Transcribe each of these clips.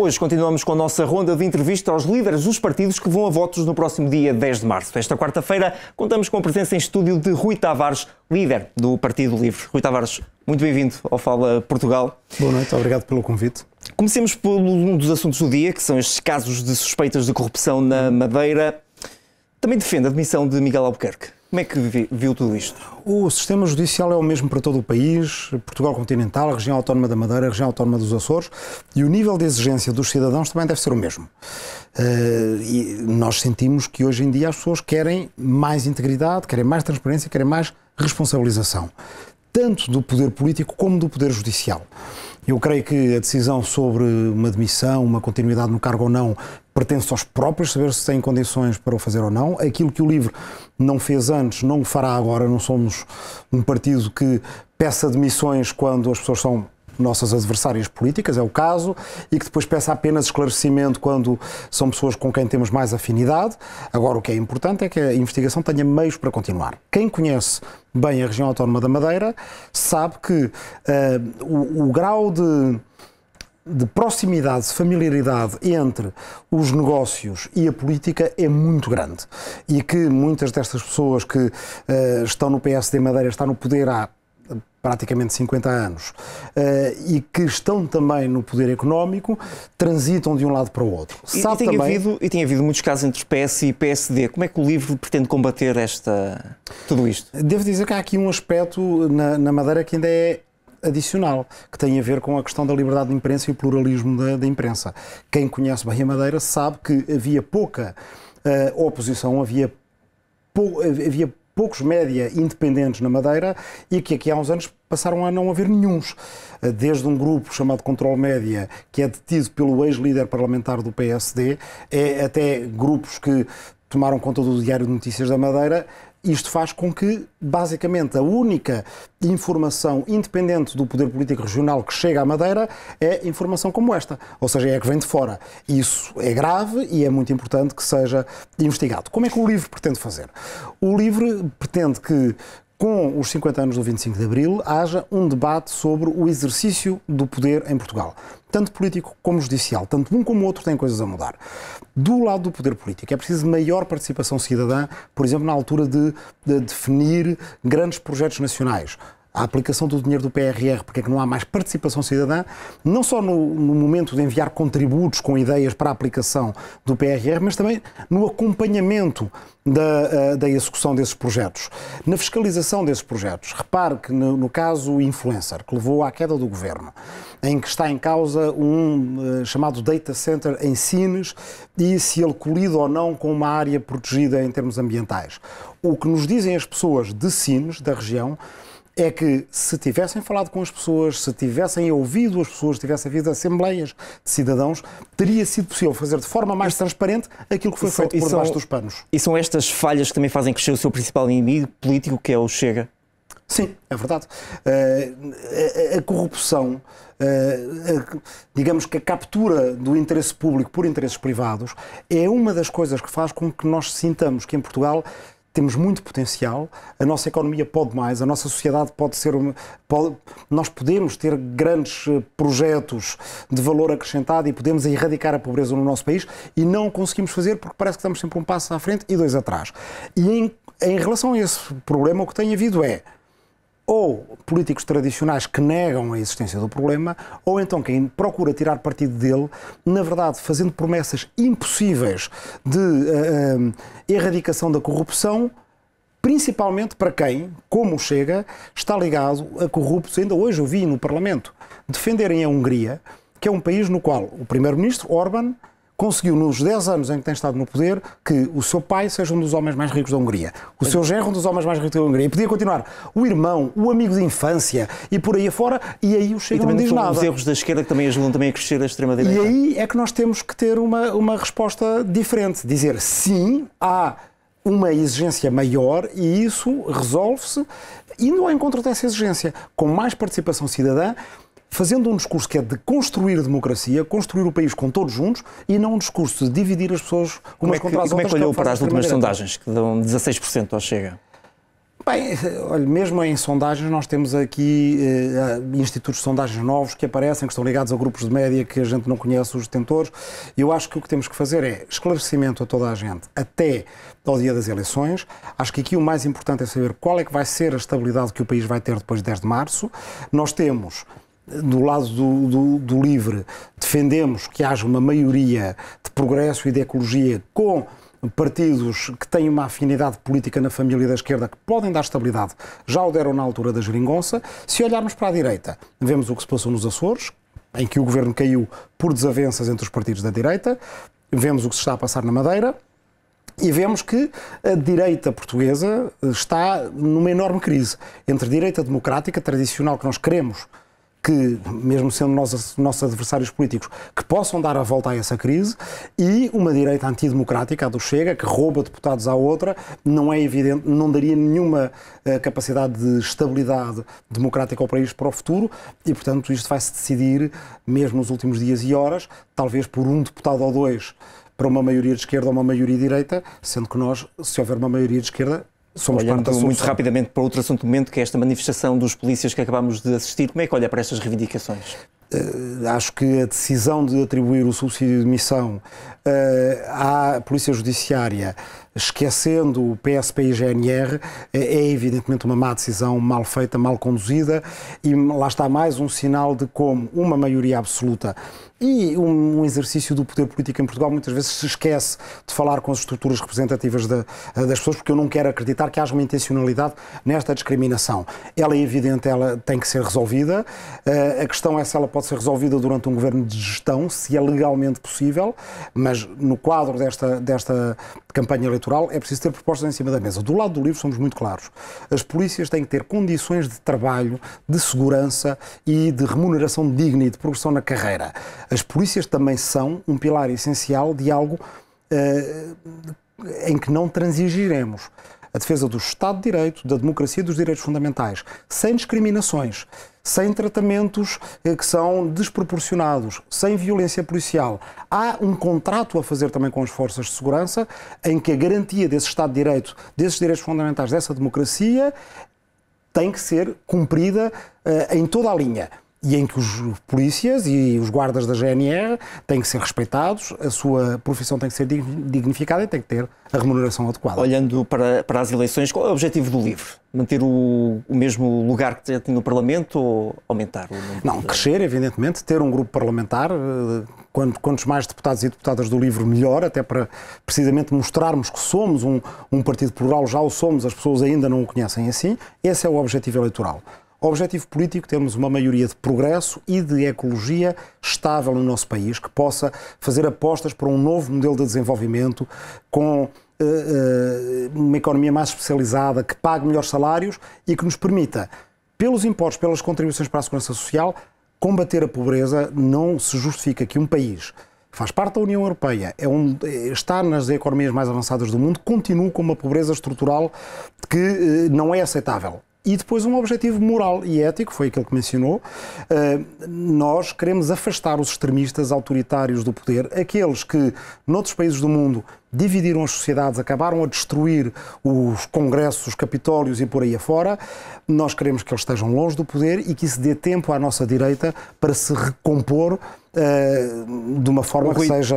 Hoje continuamos com a nossa ronda de entrevista aos líderes dos partidos que vão a votos no próximo dia 10 de março. Esta quarta-feira contamos com a presença em estúdio de Rui Tavares, líder do Partido Livre. Rui Tavares, muito bem-vindo ao Fala Portugal. Boa noite, obrigado pelo convite. Comecemos por um dos assuntos do dia, que são estes casos de suspeitas de corrupção na Madeira. Também defende a demissão de Miguel Albuquerque. Como é que viu tudo isto? O sistema judicial é o mesmo para todo o país, Portugal continental, região autónoma da Madeira, região autónoma dos Açores, e o nível de exigência dos cidadãos também deve ser o mesmo. Eh, e nós sentimos que hoje em dia as pessoas querem mais integridade, querem mais transparência, querem mais responsabilização, tanto do poder político como do poder judicial. Eu creio que a decisão sobre uma demissão, uma continuidade no cargo ou não, pertence aos próprios saber se têm condições para o fazer ou não. Aquilo que o livro não fez antes, não o fará agora. Não somos um partido que peça demissões quando as pessoas são nossas adversárias políticas, é o caso, e que depois peça apenas esclarecimento quando são pessoas com quem temos mais afinidade. Agora, o que é importante é que a investigação tenha meios para continuar. Quem conhece bem a região autónoma da Madeira sabe que uh, o, o grau de de proximidade, de familiaridade entre os negócios e a política é muito grande. E que muitas destas pessoas que uh, estão no PSD Madeira, estão no poder há eh, praticamente 50 anos eh, e que estão também no poder económico transitam de um lado para o outro. E, Sabe e, tem também... havido, e tem havido muitos casos entre PS e PSD. Como é que o livro pretende combater esta, tudo isto? Devo dizer que há aqui um aspecto na, na Madeira que ainda é adicional, que tem a ver com a questão da liberdade de imprensa e o pluralismo da, da imprensa. Quem conhece bem a Madeira sabe que havia pouca uh, oposição, havia, pou, havia poucos média independentes na Madeira e que aqui há uns anos passaram a não haver nenhums. Eh, desde um grupo chamado Control Média, que é detido pelo ex-líder parlamentar do PSD, é, até grupos que tomaram conta do Diário de Notícias da Madeira, isto faz com que, basicamente, a única informação independente do poder político regional que chega à Madeira é informação como esta, ou seja, é a que vem de fora. Isso é grave e é muito importante que seja investigado. Como é que o LIVRE pretende fazer? O LIVRE pretende que com os 50 anos do 25 de Abril, haja um debate sobre o exercício do poder em Portugal, tanto político como judicial. Tanto um como o outro têm coisas a mudar. Do lado do poder político, é preciso maior participação cidadã, por exemplo, na altura de, de definir grandes projetos nacionais a aplicação do dinheiro do PRR, porque é que não há mais participação cidadã, não só no, no, momento de enviar contributos com ideias para a aplicação do PRR, mas também no acompanhamento da, eh, da execução desses projetos, na fiscalização desses projetos. Repare que no, no caso Influencer, que levou à queda do governo, em que está em causa um eh, chamado data center em Sines e se ele colide ou não com uma área protegida em termos ambientais. O que nos dizem as pessoas de Sines, da região, é que se tivessem falado com as pessoas, se tivessem ouvido as pessoas, tivessem havido assembleias de cidadãos, teria sido possível fazer de forma mais transparente aquilo que foi feito por baixo dos panos. E são estas falhas que também fazem crescer o seu principal inimigo político, que é o Chega? Sim, é verdade. Uh, a, a, corrupção, uh, a, digamos que a captura do interesse público por interesses privados, é uma das coisas que faz com que nós sintamos que em Portugal temos muito potencial, a nossa economia pode mais, a nossa sociedade pode ser. Pode, nós podemos ter grandes eh, projetos de valor acrescentado e podemos erradicar a pobreza no nosso país e não conseguimos fazer porque parece que estamos sempre um passo à frente e dois atrás. E em, em relação a esse problema, o que tem havido é ou políticos tradicionais que negam a existência do problema, ou então quem procura tirar partido dele, na verdade fazendo promessas impossíveis de uh, uh, erradicação da corrupção, principalmente para quem, como Chega, está ligado a corruptos. Ainda hoje eu vi no Parlamento defenderem a Hungria, que é um país no qual o primeiro-ministro Orban conseguiu nos 10 anos em que tem estado no poder que o seu pai seja um dos homens mais ricos da Hungria, o seu genro um dos homens mais ricos da Hungria, e podia continuar o irmão, o amigo de infância e por aí afora, e aí o Chega e não diz nada. os erros da esquerda que também ajudam também a crescer a extrema-direita. E aí é que nós temos que ter uma, uma resposta diferente, dizer sim, há uma exigência maior e isso resolve-se indo ao encontro dessa exigência, com mais participação cidadã, fazendo um discurso que é de construir democracia, construir o país com todos juntos e não um discurso de dividir as pessoas como é que, contra as outras. Como é que olhou para as últimas sondagens, que dão 16% ao Chega? Bem, olha, mesmo em sondagens, nós temos aqui eh, institutos de sondagens novos que aparecem, que estão ligados a grupos de média que a gente não conhece os detentores. Eu acho que o que temos que fazer é esclarecimento a toda a gente, até ao dia das eleições. Acho que aqui o mais importante é saber qual é que vai ser a estabilidade que o país vai ter depois de 10 de março. Nós temos do lado do, do, do LIVRE, defendemos que haja uma maioria de progresso e de ecologia com partidos que têm uma afinidade política na família da esquerda que podem dar estabilidade, já o deram na altura da geringonça. Se olharmos para a direita, vemos o que se passou nos Açores, em que o governo caiu por desavenças entre os partidos da direita, vemos o que se está a passar na Madeira. E vemos que a direita portuguesa está numa enorme crise entre direita democrática, tradicional, que nós queremos que, mesmo sendo nossos, nossos adversários políticos, que possam dar a volta a essa crise, e uma direita antidemocrática, a do Chega, que rouba deputados à outra, não é evidente, não daria nenhuma eh, capacidade de estabilidade democrática ao país para o futuro, e, portanto, isto vai-se decidir, mesmo nos últimos dias e horas, talvez por um deputado ou dois para uma maioria de esquerda ou uma maioria de direita, sendo que nós, se houver uma maioria de esquerda, Somos olhar então, muito rapidamente para outro assunto do momento, que é esta manifestação dos polícias que acabamos de assistir. Como é que olha para estas reivindicações? Uh, acho que a decisão de atribuir o subsídio de missão uh, eh, à Polícia Judiciária, esquecendo o PSP e GNR, uh, eh, é evidentemente uma má decisão, mal feita, mal conduzida, e lá está mais um sinal de como uma maioria absoluta e um, exercício do poder político em Portugal muitas vezes se esquece de falar com as estruturas representativas de, das pessoas, porque eu não quero acreditar que haja uma intencionalidade nesta discriminação. Ela é evidente, ela tem que ser resolvida. Eh, a questão é se ela pode ser resolvida durante um governo de gestão, se é legalmente possível, mas no quadro desta, desta campanha eleitoral é preciso ter propostas em cima da mesa. Do lado do livro somos muito claros. As polícias têm que ter condições de trabalho, de segurança e de remuneração digna e de progressão na carreira. As polícias também são um pilar essencial de algo uh, em que não transigiremos. A defesa do Estado de Direito, da democracia e dos direitos fundamentais, sem discriminações, sem tratamentos eh, que são desproporcionados, sem violência policial. Há um contrato a fazer também com as forças de segurança em que a garantia desse Estado de Direito, desses direitos fundamentais, dessa democracia, tem que ser cumprida uh, em toda a linha e em que os polícias e os guardas da GNR têm que ser respeitados, a sua profissão tem que ser dignificada e tem que ter a remuneração adequada. Olhando para, para as eleições, qual é o objetivo do livro? Manter o, o mesmo lugar que tem tinha no Parlamento ou aumentar? Não, crescer, evidentemente, ter um grupo parlamentar. Eh, Quanto, quantos mais deputados e deputadas do livro, melhor, até para precisamente mostrarmos que somos um, um partido plural, já o somos, as pessoas ainda não o conhecem assim. Esse é o objetivo eleitoral. Objetivo político: temos uma maioria de progresso e de ecologia estável no nosso país, que possa fazer apostas para um novo modelo de desenvolvimento com eh, eh, uma economia mais especializada, que pague melhores salários e que nos permita, pelos impostos, pelas contribuições para a segurança social, combater a pobreza. Não se justifica que um país faz parte da União Europeia, é um, está nas economias mais avançadas do mundo, continua com uma pobreza estrutural que eh, não é aceitável e depois um objetivo moral e ético, foi aquilo que mencionou. Eh, nós queremos afastar os extremistas autoritários do poder, aqueles que noutros países do mundo dividiram as sociedades, acabaram a destruir os congressos, os capitólios e por aí afora. Nós queremos que eles estejam longe do poder e que isso dê tempo à nossa direita para se recompor uh, de uma forma Rui, que seja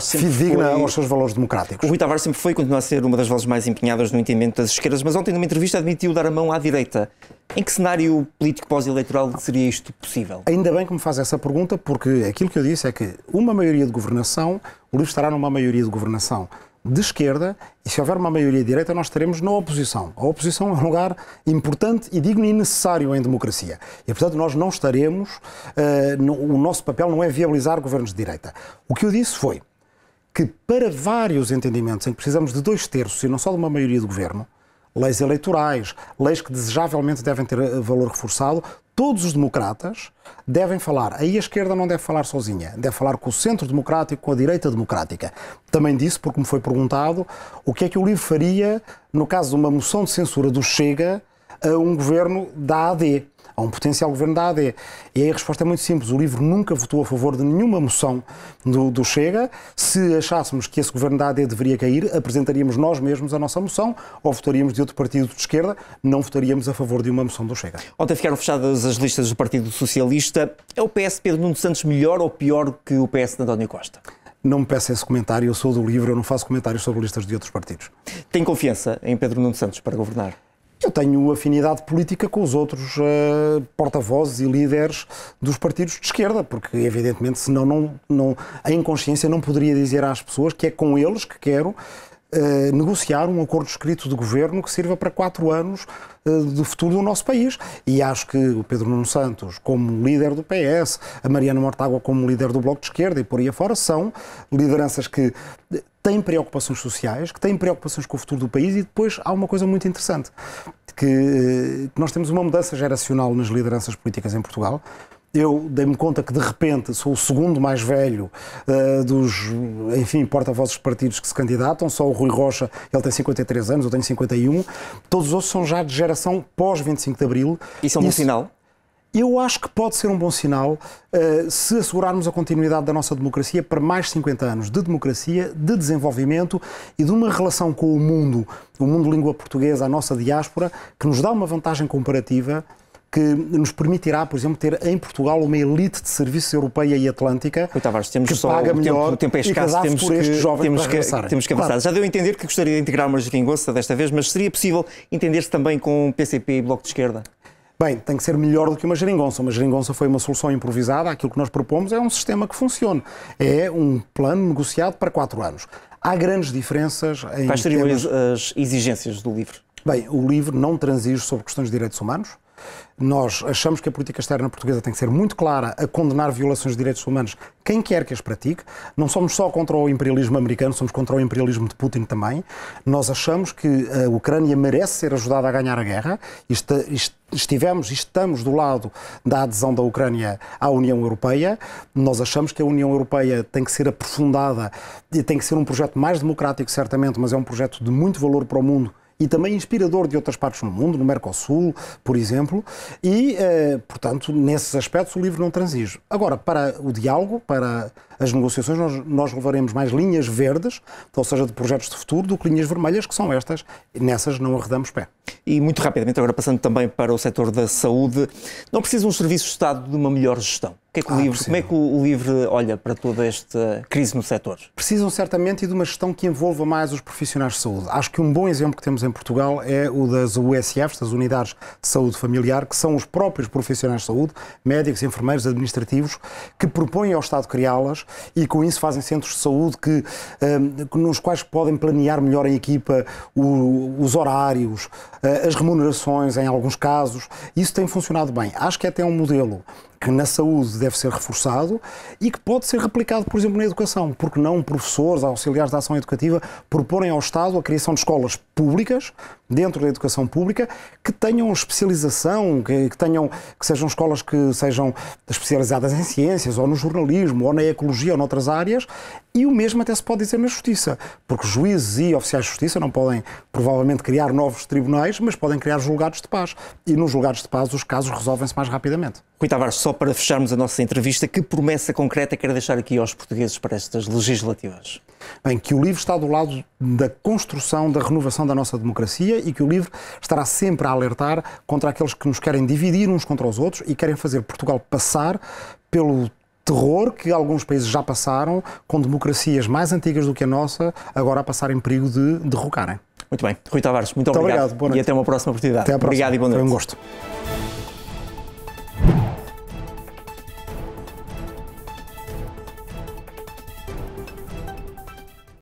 fidedigna foi... aos seus valores democráticos. O Rui Tavares sempre foi e continua a ser uma das vozes mais empenhadas no entendimento das esquerdas, mas ontem numa entrevista admitiu dar a mão à direita. Em que cenário político pós-eleitoral seria isto possível? Ainda bem que me faz essa pergunta, porque aquilo que eu disse é que uma maioria de governação, o livro estará numa maioria de governação de esquerda e se houver uma maioria de direita nós estaremos na oposição. A oposição é um lugar importante e digno e necessário em democracia. E portanto nós não estaremos, uh, no, o nosso papel não é viabilizar governos de direita. O que eu disse foi que para vários entendimentos em que precisamos de dois terços e não só de uma maioria de governo, leis eleitorais, leis que desejavelmente devem ter eh, valor reforçado, todos os democratas devem falar. Aí a esquerda não deve falar sozinha, deve falar com o centro democrático, com a direita democrática. Também disse, porque me foi perguntado, o que é que o livro faria no caso de uma moção de censura do Chega a um governo da AD a um potencial governo da AD. É, e aí a resposta é muito simples: o livro nunca votou a favor de nenhuma moção do, do Chega. Se achássemos que esse governo da AD deveria cair, apresentaríamos nós mesmos a nossa moção ou votaríamos de outro partido de esquerda, não votaríamos a favor de uma moção do Chega. Ontem ficaram fechadas as listas do Partido Socialista. É o PS Pedro Nuno Santos melhor ou pior que o PS de António Costa? Não me peça esse comentário, eu sou do livro, eu não faço comentários sobre listas de outros partidos. Tem confiança em Pedro Nuno Santos para governar? Eu tenho afinidade política com os outros uh, porta-vozes e líderes dos partidos de esquerda, porque, evidentemente, senão não, não, a inconsciência não poderia dizer às pessoas que é com eles que quero uh, negociar um acordo escrito de governo que sirva para quatro anos uh, eh, do futuro do nosso país. E acho que o Pedro Nuno Santos, como líder do PS, a Mariana Mortágua como líder do Bloco de Esquerda e por aí afora, são lideranças que tem preocupações sociais, que tem preocupações com o futuro do país e depois há uma coisa muito interessante, que, que eh, nós temos uma mudança geracional nas lideranças políticas em Portugal, eu dei-me conta que de repente sou o segundo mais velho uh, dos, enfim, porta-vozes partidos que se candidatam, só o Rui Rocha, ele tem 53 anos, eu tenho 51, todos os outros são já de geração pós 25 de Abril. Isso é um bom sinal? Eu acho que pode ser um bom sinal uh, se assegurarmos a continuidade da nossa democracia para mais 50 anos de democracia, de desenvolvimento e de uma relação com o mundo, o mundo língua portuguesa, a nossa diáspora, que nos dá uma vantagem comparativa que nos permitirá, por exemplo, ter em Portugal uma elite de serviços europeia e atlântica Oi, Tavares, temos que só paga o melhor tempo, o tempo é escasso, e temos por que, estes temos que, temos que avançar. Claro. Já deu a entender que gostaria de integrar uma geringonça desta vez, mas seria possível entender-se também com o PCP e Bloco de Esquerda? bem, tem que ser melhor do que uma geringonça. Uma geringonça foi uma solução improvisada, aquilo que nós propomos é um sistema que funcione. É um plano negociado para quatro anos. Há grandes diferenças em. Quais seriam temas... as exigências do livro? Bem, o livro não transige sobre questões de direitos humanos. Nós achamos que a política externa portuguesa tem que ser muito clara a condenar violações de direitos humanos, quem quer que as pratique. Não somos só contra o imperialismo americano, somos contra o imperialismo de Putin também. Nós achamos que a Ucrânia merece ser ajudada a ganhar a guerra. estivemos e estamos do lado da adesão da Ucrânia à União Europeia. Nós achamos que a União Europeia tem que ser aprofundada e tem que ser um projeto mais democrático, certamente, mas é um projeto de muito valor para o mundo e também inspirador de outras partes do mundo, no Mercosul, por exemplo, e, eh, portanto, nesses aspectos o livro não transige. Agora, para o diálogo, para as negociações, nós, nós levaremos mais linhas verdes, ou seja, de projetos de futuro, do que linhas vermelhas, que são estas, nessas não arredamos pé. E muito rapidamente, agora passando também para o setor da saúde, não precisam os serviços de Estado de uma melhor gestão? Que é que ah, como é que o LIVRE olha para toda esta crise no setor? Precisam certamente de uma gestão que envolva mais os profissionais de saúde. Acho que um bom exemplo que temos em Portugal é o das USFs, das Unidades de Saúde Familiar, que são os próprios profissionais de saúde, médicos, enfermeiros, administrativos, que propõem ao Estado criá-las e com isso fazem centros de saúde que, hum, nos quais podem planear melhor em equipa os horários, eh, as remunerações em alguns casos. Isso tem funcionado bem. Acho que é até um modelo que na saúde deve ser reforçado e que pode ser replicado, por exemplo, na educação. Porque não professores, auxiliares da ação educativa proporem ao Estado a criação de escolas públicas, dentro da educação pública, que tenham especialização, que, tenham, que sejam escolas que sejam especializadas em ciências, ou no jornalismo, ou na ecologia, ou noutras áreas, e o mesmo até se pode dizer na justiça, porque juízes e oficiais de justiça não podem, provavelmente, criar novos tribunais, mas podem criar julgados de paz, e nos julgados de paz os casos resolvem-se mais rapidamente. Rui Tavares, só para fecharmos a nossa entrevista, que promessa concreta quer deixar aqui aos portugueses para estas legislativas? Bem, que o livro está do lado da construção, da renovação da nossa democracia e que o livro estará sempre a alertar contra aqueles que nos querem dividir uns contra os outros e querem fazer Portugal passar pelo terror que alguns países já passaram, com democracias mais antigas do que a nossa, agora a passar em perigo de derrocarem. Muito bem. Rui Tavares, muito, muito obrigado. obrigado e até uma próxima oportunidade. Até à próxima. Obrigado e bom dia. Foi um gosto.